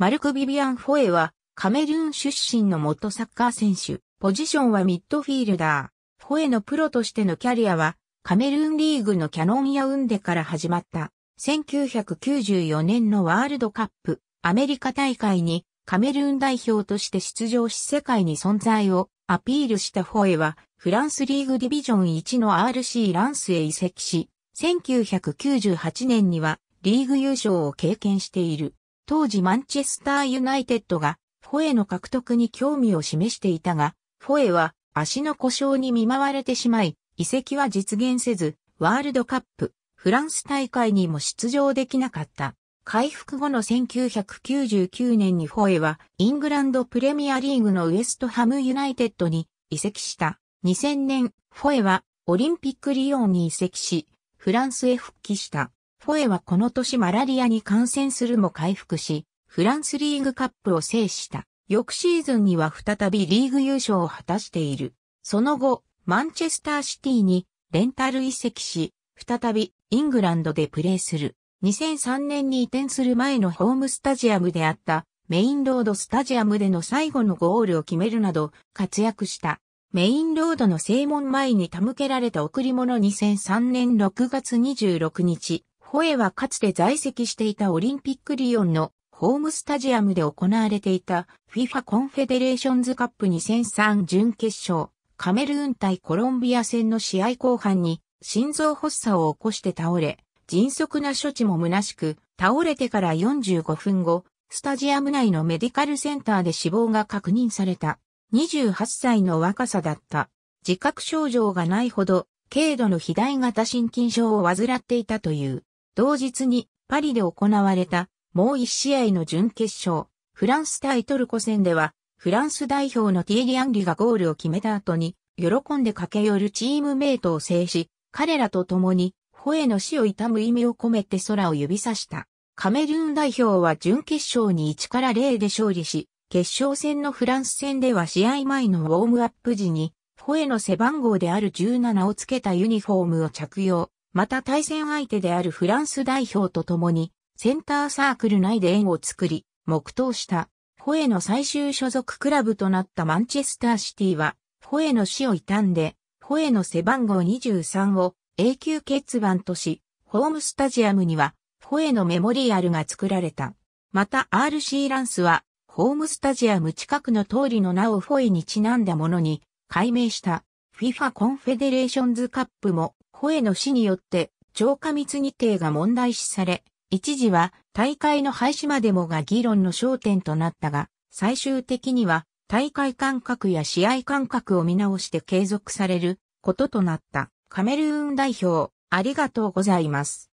マルク・ビビアン・フォエは、カメルーン出身の元サッカー選手、ポジションはミッドフィールダー。フォエのプロとしてのキャリアは、カメルーンリーグのキャノンヤウンデから始まった。1994年のワールドカップ、アメリカ大会にカメルーン代表として出場し世界に存在をアピールしたフォエは、フランスリーグディビジョン1の RC ランスへ移籍し、1998年にはリーグ優勝を経験している。当時マンチェスターユナイテッドがフォエの獲得に興味を示していたが、フォエは足の故障に見舞われてしまい、移籍は実現せず、ワールドカップ、フランス大会にも出場できなかった。回復後の1999年にフォエはイングランドプレミアリーグのウエストハムユナイテッドに移籍した。2000年、フォエはオリンピックリオンに移籍し、フランスへ復帰した。フォエはこの年マラリアに感染するも回復し、フランスリーグカップを制した。翌シーズンには再びリーグ優勝を果たしている。その後、マンチェスターシティにレンタル移籍し、再びイングランドでプレーする。2003年に移転する前のホームスタジアムであったメインロードスタジアムでの最後のゴールを決めるなど活躍した。メインロードの正門前に手向けられた贈り物2003年6月26日、ホエはかつて在籍していたオリンピックリヨンのホームスタジアムで行われていた FIFA コンフェデレーションズカップ2003準決勝カメルーン対コロンビア戦の試合後半に心臓発作を起こして倒れ、迅速な処置も虚しく、倒れてから45分後、スタジアム内のメディカルセンターで死亡が確認された。28歳の若さだった。自覚症状がないほど、軽度の肥大型心筋症を患っていたという。同日にパリで行われたもう一試合の準決勝、フランス対トルコ戦では、フランス代表のティーリ・アンリがゴールを決めた後に、喜んで駆け寄るチームメイトを制し、彼らと共に、ホエの死を悼む意味を込めて空を指さした。カメルーン代表は準決勝に1から0で勝利し、決勝戦のフランス戦では試合前のウォームアップ時に、ホエの背番号である17をつけたユニフォームを着用。また対戦相手であるフランス代表と共に、センターサークル内で縁を作り、黙祷した。ホエの最終所属クラブとなったマンチェスターシティは、ホエの死を悼んで、ホエの背番号23を永久欠番とし、ホームスタジアムには、ホエのメモリアルが作られた。また RC ランスは、ホームスタジアム近くの通りの名をホエにちなんだものに、改名した。FIFA コンフェデレーションズカップも、声の死によって超過密日程が問題視され、一時は大会の廃止までもが議論の焦点となったが、最終的には大会間隔や試合間隔を見直して継続されることとなったカメルーン代表、ありがとうございます。